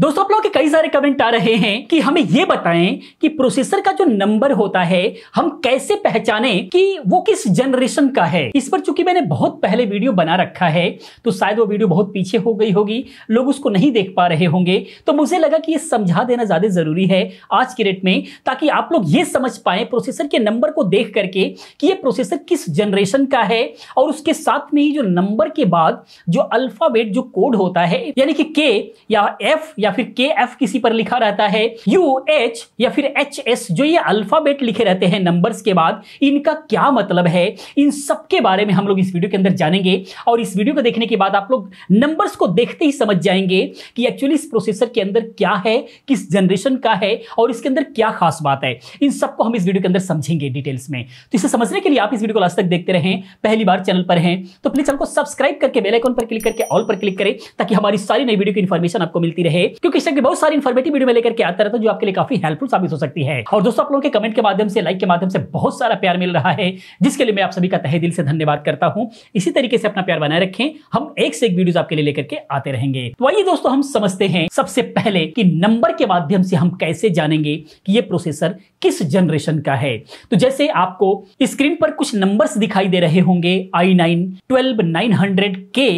दोस्तों आप लोगों के कई सारे कमेंट आ रहे हैं कि हमें ये बताएं कि प्रोसेसर का जो नंबर होता है हम कैसे पहचाने कि वो किस जनरेशन का है इस पर चूंकि मैंने बहुत पहले वीडियो बना रखा है तो शायद वो वीडियो बहुत पीछे हो गई होगी लोग उसको नहीं देख पा रहे होंगे तो मुझे लगा कि ये समझा देना ज्यादा जरूरी है आज के डेट में ताकि आप लोग ये समझ पाए प्रोसेसर के नंबर को देख करके कि ये प्रोसेसर किस जनरेशन का है और उसके साथ में ही जो नंबर के बाद जो अल्फाबेट जो कोड होता है यानी कि के या एफ या या फिर के एफ किसी पर लिखा रहता है यू एच या फिर एच एस जो ये अल्फाबेट लिखे रहते हैं नंबर्स के बाद इनका क्या मतलब है इन सब के बारे में हम लोग इस वीडियो के अंदर जानेंगे और इस वीडियो को देखने के बाद आप लोग नंबर्स को देखते ही समझ जाएंगे कि एक्चुअली इस प्रोसेसर के अंदर क्या है किस जनरेशन का है और इसके अंदर क्या खास बात है इन सबको हम इस वीडियो के अंदर समझेंगे डिटेल्स में तो इसे समझने के लिए आप इस वीडियो को लास्ट तक देखते रहें पहली बार चैनल पर हैं तो प्लीज हमको सब्सक्राइब करके बेलाइकॉन पर क्लिक करके ऑल पर क्लिक करें ताकि हमारी सारी नई वीडियो की इन्फॉर्मेशन आपको मिलती रहे क्योंकि इस बहुत सारी इन्फॉर्मेटिव वीडियो में लेकर के आता रहता है जो आपके लिए काफी हेल्पफुल साबित हो सकती है और दोस्तों आप लोगों के कमेंट के माध्यम से लाइक के माध्यम से बहुत सारा प्यार मिल रहा है जिसके लिए मैं आप सभी का तहे दिल से धन्यवाद करता हूँ इसी तरीके से अपना प्यार बनाए रखें हम एक से एक वीडियो आपके लिए लेकर के आते रहेंगे तो आइए दोस्तों हम समझते हैं सबसे पहले कि नंबर के माध्यम से हम कैसे जानेंगे कि ये प्रोसेसर किस जनरेशन का है तो जैसे आपको स्क्रीन पर कुछ नंबर्स दिखाई दे रहे होंगे I nine twelve nine hundred K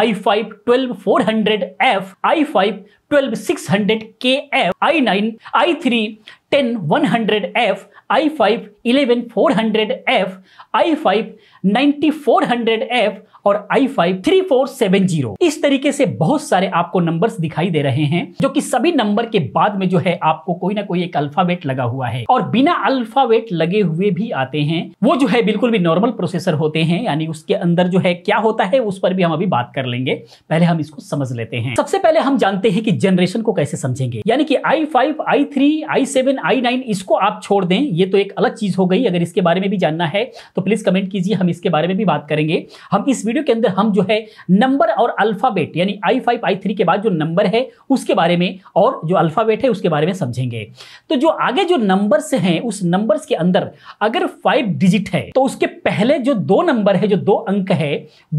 I five twelve four hundred F I five twelve six hundred K F I nine I three ten one hundred F I five eleven four hundred F I five ninety four hundred F और I five three four seven zero इस तरीके से बहुत सारे आपको numbers दिखाई दे रहे हैं जो कि सभी नंबर के बाद में जो है आपको कोई ना कोई एक अल्फाबेट लगा हुआ है और बिना अल्फाबेट लगे हुए भी आते हैं वो जो है बिल्कुल भी नॉर्मल प्रोसेसर होते हैं यानी उसके अंदर जो है क्या होता है उस पर भी हम अभी बात कर लेंगे पहले हम इसको समझ लेते हैं सबसे पहले हम जानते हैं कि जनरेशन को कैसे समझेंगे यानी कि I five I three I seven I nine इसको आप छोड़ दें ये तो एक अलग चीज़ हो गई अगर इसके बारे में भी जानना है तो प्लीज़ कमेंट कीजिए हम इसके बारे में भी बात करेंगे हम इस वीडियो के अंदर हम जो है नंबर और अल्फ़ाबेट यानी आई फाइव आई थ्री के बाद जो नंबर है उसके बारे में और जो अल्फ़ाबेट है उसके बारे में समझेंगे तो जो आगे जो नंबर्स हैं उस नंबर्स के अंदर अगर फाइव डिजिट है तो उसके पहले जो दो नंबर है जो दो अंक है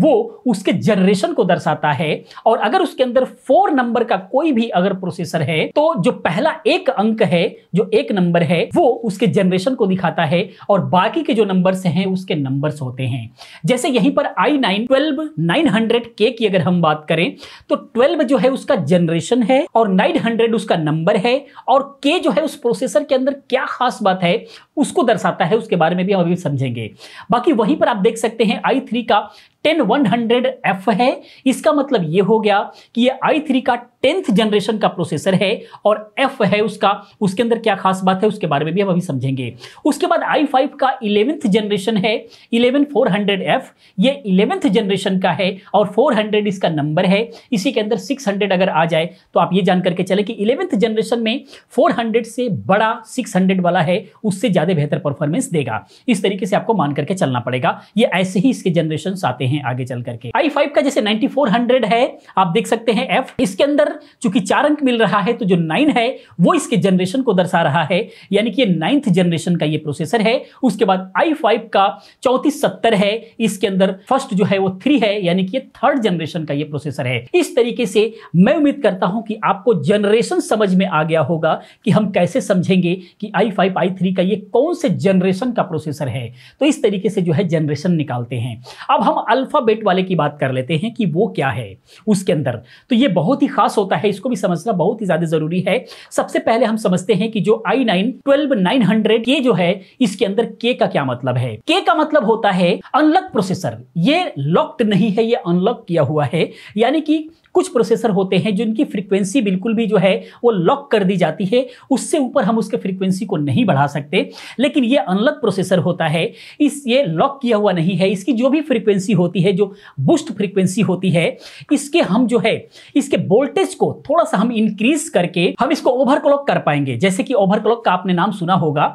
वो उसके जनरेशन को दर्शाता है और अगर उसके अंदर फोर नंबर का कोई भी अगर प्रोसेसर है तो जो पहला एक अंक है जो एक नंबर है वो उसके जनरेशन को दिखाता है और बाकी के जो नंबर्स हैं उसके नंबर्स होते हैं जैसे यहीं पर I nine twelve nine hundred K की अगर हम बात करें तो ट्वेल्व जो है उसका जनरेशन है और नाइन हंड्रेड उसका नंबर है और के जो है उस प्रोसेसर के अंदर क्या खास बात है उसको दर्शाता है उसके बारे में भी हम अभी समझेंगे बाकी वहीं पर आप देख सकते हैं आई थ्री का टेन वन हंड्रेड एफ है इसका मतलब ये हो गया कि ये आई थ्री का टेंथ जनरेशन का प्रोसेसर है और एफ है उसका उसके अंदर क्या खास बात है उसके बारे में भी हम अभी समझेंगे उसके बाद आई फाइव का इलेवेंथ जनरेशन है इलेवन फोर हंड्रेड एफ ये इलेवेंथ जनरेशन का है और फोर हंड्रेड इसका नंबर है इसी के अंदर सिक्स हंड्रेड अगर आ जाए तो आप ये जान करके चले कि इलेवेंथ जनरेशन में फोर हंड्रेड से बड़ा सिक्स हंड्रेड वाला है उससे ज़्यादा बेहतर परफॉर्मेंस देगा इस तरीके से आपको मान करके चलना पड़ेगा ये ऐसे ही इसके जनरेशन आते हैं हैं आगे चल करके आई फाइव का जैसे 9400 है आप देख सकते हैं एफ इसके अंदर चूंकि चार अंक मिल रहा है तो जो नाइन है वो इसके जनरेशन को दर्शा रहा है यानी कि ये नाइन्थ जनरेशन का ये प्रोसेसर है उसके बाद आई फाइव का चौंतीस सत्तर है इसके अंदर फर्स्ट जो है वो थ्री है यानी कि ये थर्ड जनरेशन का ये प्रोसेसर है इस तरीके से मैं उम्मीद करता हूं कि आपको जनरेशन समझ में आ गया होगा कि हम कैसे समझेंगे कि आई फाइव आई थ्री का ये कौन से जनरेशन का प्रोसेसर है तो इस तरीके से जो है जनरेशन निकालते हैं अब हम अल अल्फ़ाबेट वाले की बात कर लेते हैं कि वो क्या है उसके अंदर तो ये बहुत ही खास होता है इसको भी समझना बहुत ही ज़्यादा ज़रूरी है सबसे पहले हम समझते हैं कि जो I nine twelve nine hundred ये जो है इसके अंदर के का क्या मतलब है के का मतलब होता है अनलॉक प्रोसेसर ये लॉक्ड नहीं है ये अनलॉक किया हुआ है यानी कि कुछ प्रोसेसर होते हैं जिनकी फ्रीक्वेंसी बिल्कुल भी जो है वो लॉक कर दी जाती है उससे ऊपर हम उसके फ्रीक्वेंसी को नहीं बढ़ा सकते लेकिन ये अनलॉक प्रोसेसर होता है इस ये लॉक किया हुआ नहीं है इसकी जो भी फ्रीक्वेंसी होती होती है जो बूस्ट फ्रीक्वेंसी होती है इसके हम जो है इसके वोल्टेज को थोड़ा सा हम इंक्रीज करके हम इसको ओवरक्लॉक कर पाएंगे जैसे कि ओवरक्लॉक का आपने नाम सुना होगा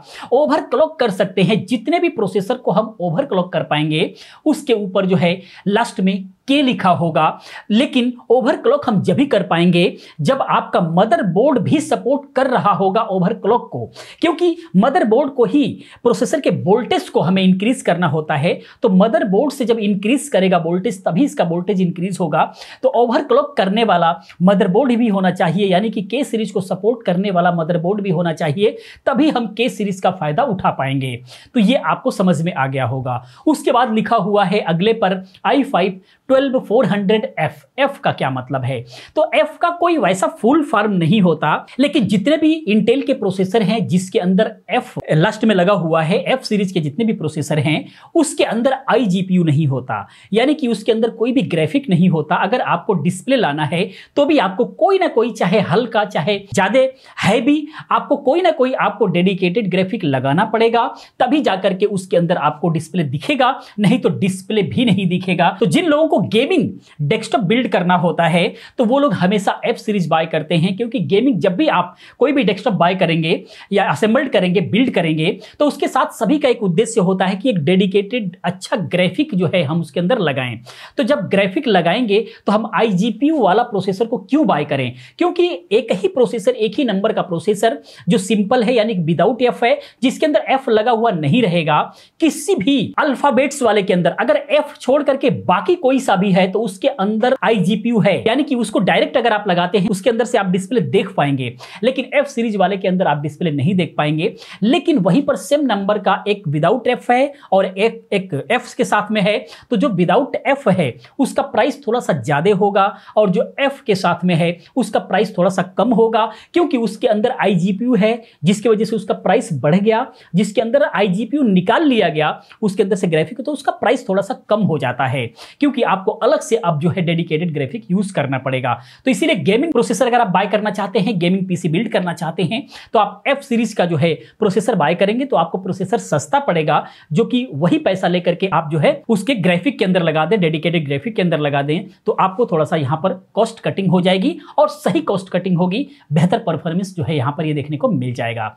ओवरक्लॉक कर सकते हैं जितने भी प्रोसेसर को हम ओवरक्लॉक कर पाएंगे उसके ऊपर जो है लास्ट में के लिखा होगा लेकिन ओवरक्लॉक हम जब भी कर पाएंगे जब आपका मदरबोर्ड भी सपोर्ट कर रहा होगा ओवरक्लॉक को क्योंकि मदरबोर्ड को ही प्रोसेसर के वोल्टेज को हमें इंक्रीज करना होता है तो मदरबोर्ड से जब इंक्रीज करेगा वोल्टेज तभी इसका वोल्टेज इंक्रीज होगा तो ओवरक्लॉक करने वाला मदरबोर्ड भी होना चाहिए यानी कि के सीरीज को सपोर्ट करने वाला मदरबोर्ड भी होना चाहिए तभी हम के सीरीज का फायदा उठा पाएंगे तो ये आपको समझ में आ गया होगा उसके बाद लिखा हुआ है अगले पर I five twelve four hundred F F का क्या मतलब है तो एफ का कोई वैसा फुल फॉर्म नहीं होता लेकिन जितने भी इंटेल के प्रोसेसर हैं जिसके अंदर एफ लास्ट में लगा हुआ है एफ सीरीज के जितने भी प्रोसेसर हैं उसके अंदर आई जी पी यू नहीं होता यानी कि उसके अंदर कोई भी ग्राफिक नहीं होता अगर आपको डिस्प्ले लाना है तो भी आपको कोई ना कोई चाहे हल्का चाहे ज्यादा है भी आपको कोई ना कोई आपको डेडिकेटेड ग्राफिक लगाना पड़ेगा तभी जाकर के उसके अंदर आपको डिस्प्ले दिखेगा नहीं तो डिस्प्ले भी नहीं दिखेगा तो जिन लोगों को गेमिंग डेस्कटॉप बिल्ड करना होता है तो वो लोग हमेशा एफ सीरीज बाय करते हैं क्योंकि गेमिंग जब भी आप कोई भी डेस्कटॉप बाय करेंगे या असेंबल्ड करेंगे बिल्ड करेंगे तो उसके साथ सभी का एक उद्देश्य होता है कि एक डेडिकेटेड अच्छा ग्राफिक जो है हम उसके अंदर लगाएं तो जब ग्राफिक लगाएंगे तो हम आई वाला प्रोसेसर को क्यों बाय करें क्योंकि एक ही प्रोसेसर एक ही नंबर का प्रोसेसर जो सिंपल है यानी विदाउट एफ है जिसके अंदर एफ लगा हुआ नहीं रहेगा किसी भी अल्फाबेट्स वाले के अंदर अगर एफ छोड़ करके बाकी कोई सा का भी है तो उसके अंदर आई है यानी कि उसको डायरेक्ट अगर आप लगाते हैं उसके अंदर से आप डिस्प्ले देख पाएंगे लेकिन एफ सीरीज वाले के अंदर आप डिस्प्ले नहीं देख पाएंगे लेकिन वहीं पर सेम नंबर का एक विदाउट एफ है और एक एक एफ के साथ में है तो जो विदाउट एफ है उसका प्राइस थोड़ा सा ज्यादा होगा और जो एफ के साथ में है उसका प्राइस थोड़ा सा कम होगा क्योंकि उसके अंदर आई है जिसकी वजह से उसका प्राइस बढ़ गया जिसके अंदर आई निकाल लिया गया उसके अंदर से ग्राफिक तो उसका प्राइस थोड़ा सा कम हो जाता है क्योंकि आप आपको अलग से अब जो है डेडिकेटेड ग्राफिक यूज करना पड़ेगा तो इसीलिए गेमिंग प्रोसेसर अगर आप बाय करना चाहते हैं गेमिंग पीसी बिल्ड करना चाहते हैं तो आप एफ सीरीज का जो है प्रोसेसर बाय करेंगे तो आपको प्रोसेसर सस्ता पड़ेगा जो कि वही पैसा लेकर के आप जो है उसके ग्राफिक के अंदर लगा दें डेडिकेटेड ग्राफिक के अंदर लगा दें तो आपको थोड़ा सा यहां पर कॉस्ट कटिंग हो जाएगी और सही कॉस्ट कटिंग होगी बेहतर परफॉर्मेंस जो है यहां पर ये देखने को मिल जाएगा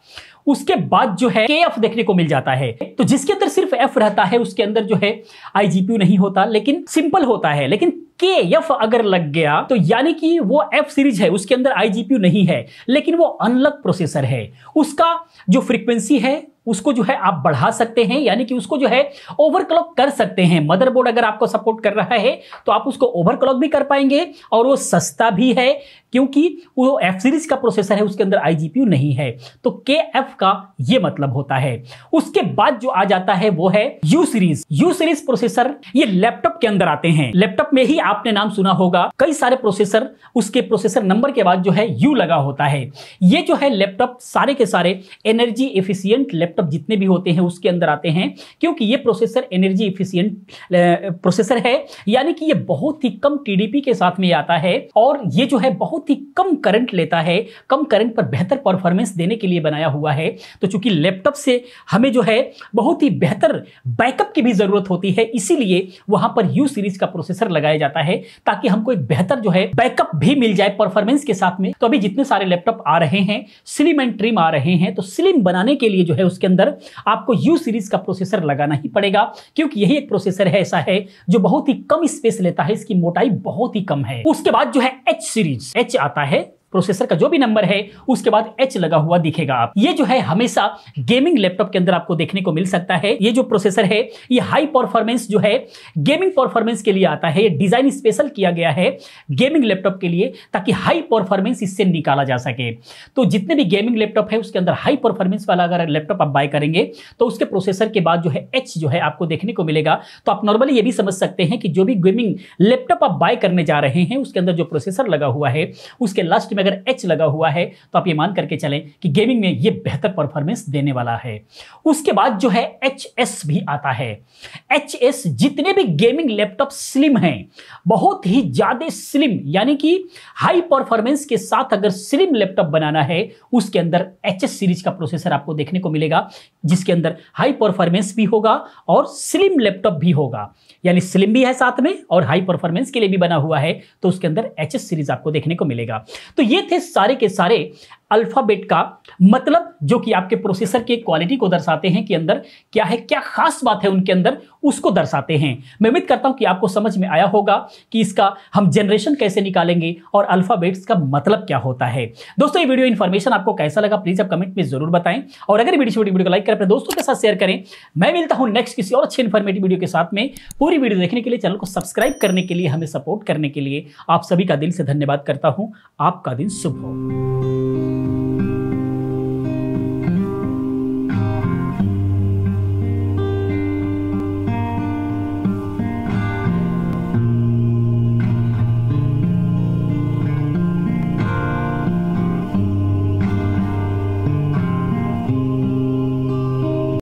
उसके बाद जो है के एफ देखने को मिल जाता है तो जिसके अंदर सिर्फ एफ रहता है उसके अंदर जो है आईजीपीयू नहीं होता लेकिन सिंपल होता है लेकिन के एफ अगर लग गया तो यानी कि वो एफ सीरीज है उसके अंदर आईजीपीयू नहीं है लेकिन वो अनलक प्रोसेसर है उसका जो फ्रीक्वेंसी है उसको जो है आप बढ़ा सकते हैं यानी कि उसको जो है ओवरक्लॉक कर सकते हैं मदरबोर्ड अगर आपको सपोर्ट कर रहा है तो आप उसको ओवरक्लॉक भी कर पाएंगे और वो सस्ता भी है क्योंकि वो एफ सीरीज का प्रोसेसर है उसके अंदर आई नहीं है तो के एफ का ये मतलब होता है उसके बाद जो आ जाता है वो है U series U series processor ये लैपटॉप के अंदर आते हैं लैपटॉप में ही आपने नाम सुना होगा कई सारे प्रोसेसर उसके प्रोसेसर नंबर के बाद जो है यू लगा होता है ये जो है लैपटॉप सारे के सारे एनर्जी एफिशियंट लैपटॉप लैपटॉप जितने भी होते हैं उसके अंदर आते हैं क्योंकि ये प्रोसेसर एनर्जी इफिशियंट प्रोसेसर है यानी कि ये बहुत ही कम टीडीपी के साथ में आता है और ये जो है बहुत ही कम करंट लेता है कम करंट पर बेहतर परफॉर्मेंस देने के लिए बनाया हुआ है तो चूंकि लैपटॉप से हमें जो है बहुत ही बेहतर बैकअप की भी जरूरत होती है इसीलिए वहां पर यू सीरीज का प्रोसेसर लगाया जाता है ताकि हमको एक बेहतर जो है बैकअप भी मिल जाए परफॉर्मेंस के साथ में तो अभी जितने सारे लैपटॉप आ रहे हैं स्लिम एंड ट्रिम आ रहे हैं तो स्लिम बनाने के लिए जो है उस उसके अंदर आपको यू सीरीज का प्रोसेसर लगाना ही पड़ेगा क्योंकि यही एक प्रोसेसर है ऐसा है जो बहुत ही कम स्पेस लेता है इसकी मोटाई बहुत ही कम है उसके बाद जो है एच सीरीज एच आता है प्रोसेसर का जो भी नंबर है उसके बाद एच लगा हुआ दिखेगा आप ये जो है हमेशा गेमिंग लैपटॉप के अंदर आपको देखने को मिल सकता है ये जो प्रोसेसर है ये हाई परफॉर्मेंस जो है गेमिंग परफॉर्मेंस के लिए आता है डिजाइन स्पेशल किया गया है गेमिंग लैपटॉप के लिए ताकि हाई परफॉर्मेंस इससे निकाला जा सके तो जितने भी गेमिंग लैपटॉप है उसके अंदर हाई परफॉर्मेंस वाला अगर लैपटॉप आप बाय करेंगे तो उसके प्रोसेसर के बाद जो है एच जो है आपको देखने को मिलेगा तो आप नॉर्मली ये भी समझ सकते हैं कि जो भी गेमिंग लैपटॉप आप बाय करने जा रहे हैं उसके अंदर जो प्रोसेसर लगा हुआ है उसके लास्ट में अगर एच लगा हुआ है तो आप ये मान करके चलें कि गेमिंग में ये बेहतर परफॉर्मेंस देने वाला है उसके बाद जो है एच एस भी आता है एच एस जितने भी गेमिंग लैपटॉप स्लिम हैं बहुत ही ज़्यादा स्लिम यानी कि हाई परफॉर्मेंस के साथ अगर स्लिम लैपटॉप बनाना है उसके अंदर एच एस सीरीज का प्रोसेसर आपको देखने को मिलेगा जिसके अंदर हाई परफॉर्मेंस भी होगा और स्लिम लैपटॉप भी होगा यानी स्लिम भी है साथ में और हाई परफॉर्मेंस के लिए भी बना हुआ है तो उसके अंदर एच एस सीरीज आपको देखने को मिलेगा तो ये थे सारे के सारे अल्फ़ाबेट का मतलब जो कि आपके प्रोसेसर के क्वालिटी को दर्शाते हैं कि अंदर क्या है क्या खास बात है उनके अंदर उसको दर्शाते हैं मैं उम्मीद करता हूं कि आपको समझ में आया होगा कि इसका हम जनरेशन कैसे निकालेंगे और अल्फ़ाबेट्स का मतलब क्या होता है दोस्तों ये वीडियो इन्फॉर्मेशन आपको कैसा लगा प्लीज़ आप कमेंट में ज़रूर बताएं और अगर वीडियो छोटी वीडियो को लाइक करें अपने दोस्तों के साथ शेयर करें मैं मिलता हूं नेक्स्ट किसी और अच्छे इन्फॉर्मेटिव वीडियो के साथ में पूरी वीडियो देखने के लिए चैनल को सब्सक्राइब करने के लिए हमें सपोर्ट करने के लिए आप सभी का दिल से धन्यवाद करता हूँ आपका दिन शुभ हो